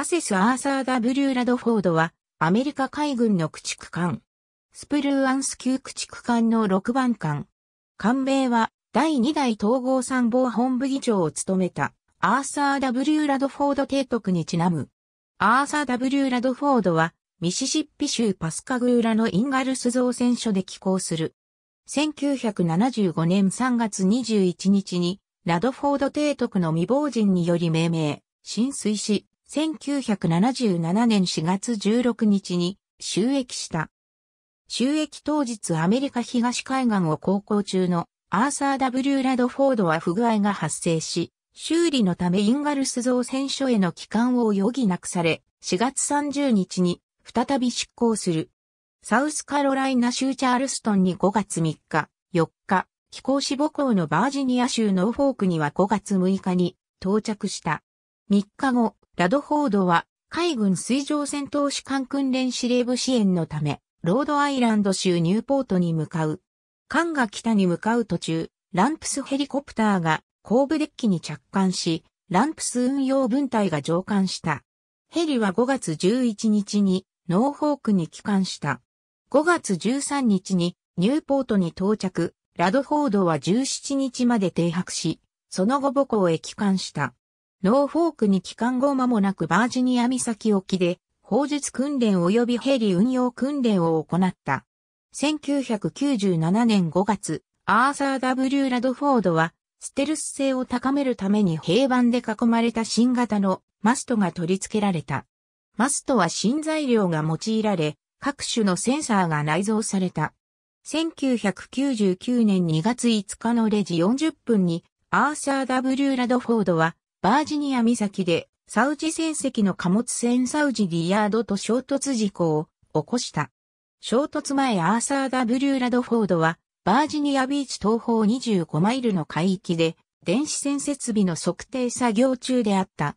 アセス・アーサー・ W・ ラドフォードは、アメリカ海軍の駆逐艦。スプルーアンス級駆逐艦の6番艦。艦名は、第2代統合参謀本部議長を務めた、アーサー・ W・ ラドフォード提督にちなむ。アーサー・ W・ ラドフォードは、ミシシッピ州パスカグーラのインガルス造船所で寄港する。1975年3月21日に、ラドフォード提督の未亡人により命名、浸水し、1977年4月16日に収益した。収益当日アメリカ東海岸を航行中のアーサー W ラドフォードは不具合が発生し、修理のためインガルス造船所への帰還を余儀なくされ、4月30日に再び出航する。サウスカロライナ州チャールストンに5月3日、4日、飛行士母校のバージニア州ノーフォークには5月6日に到着した。3日後、ラドフォードは海軍水上戦闘士官訓練司令部支援のため、ロードアイランド州ニューポートに向かう。艦が北に向かう途中、ランプスヘリコプターが後部デッキに着艦し、ランプス運用分隊が乗艦した。ヘリは5月11日にノーホークに帰還した。5月13日にニューポートに到着、ラドフォードは17日まで停泊し、その後母校へ帰還した。ノーフォークに帰還後間もなくバージニア岬沖で、砲術訓練及びヘリ運用訓練を行った。1997年5月、アーサー・ W・ ラドフォードは、ステルス性を高めるために平板で囲まれた新型のマストが取り付けられた。マストは新材料が用いられ、各種のセンサーが内蔵された。1999年2月5日のレジ40分に、アーサー・ W・ ラドフォードは、バージニア岬で、サウジ船籍の貨物船サウジディヤードと衝突事故を起こした。衝突前アーサー・ダブリュー・ラドフォードは、バージニアビーチ東方25マイルの海域で、電子線設備の測定作業中であった。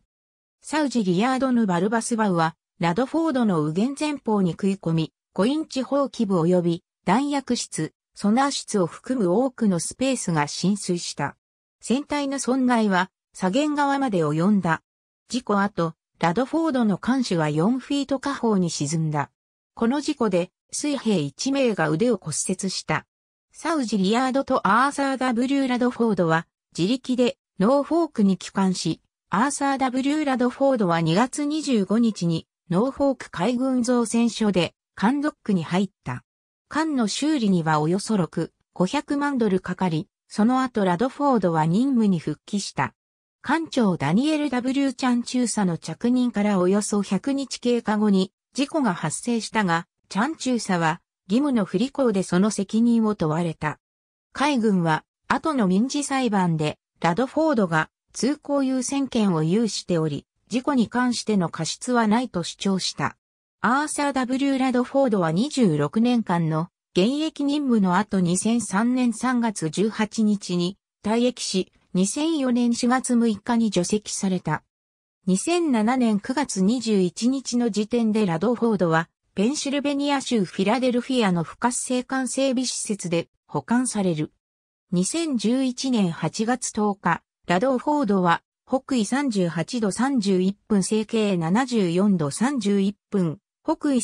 サウジ・リヤードヌ・バルバスバウは、ラドフォードの右舷前方に食い込み、コイン地方基部及び弾薬室、ソナー室を含む多くのスペースが浸水した。船体の損害は左舷側まで及んだ。事故後、ラドフォードの艦首は4フィート下方に沈んだ。この事故で、水兵1名が腕を骨折した。サウジ・リヤードとアーサー・ W・ ラドフォードは、自力でノーフォークに帰還し、アーサー・ W・ ラドフォードは2月25日にノーフォーク海軍造船所で艦ドックに入った。艦の修理にはおよそ6、500万ドルかかり、その後ラドフォードは任務に復帰した。艦長ダニエル W チャン中佐の着任からおよそ100日経過後に事故が発生したが、チャン中佐は義務の不履行でその責任を問われた。海軍は後の民事裁判でラドフォードが通行優先権を有しており、事故に関しての過失はないと主張した。アーサー W ラドフォードは26年間の現役任務の後2003年3月18日に退役し、2004年4月6日に除籍された。2007年9月21日の時点でラドフォードは、ペンシルベニア州フィラデルフィアの不活性管整備施設で保管される。2011年8月10日、ラドフォードは、北緯38度31分、西形74度31分、北緯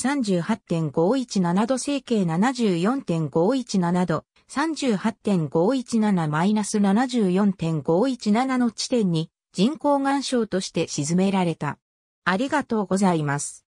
38.517度、西形74.517度、38.517-74.517の地点に人工岩礁として沈められた。ありがとうございます。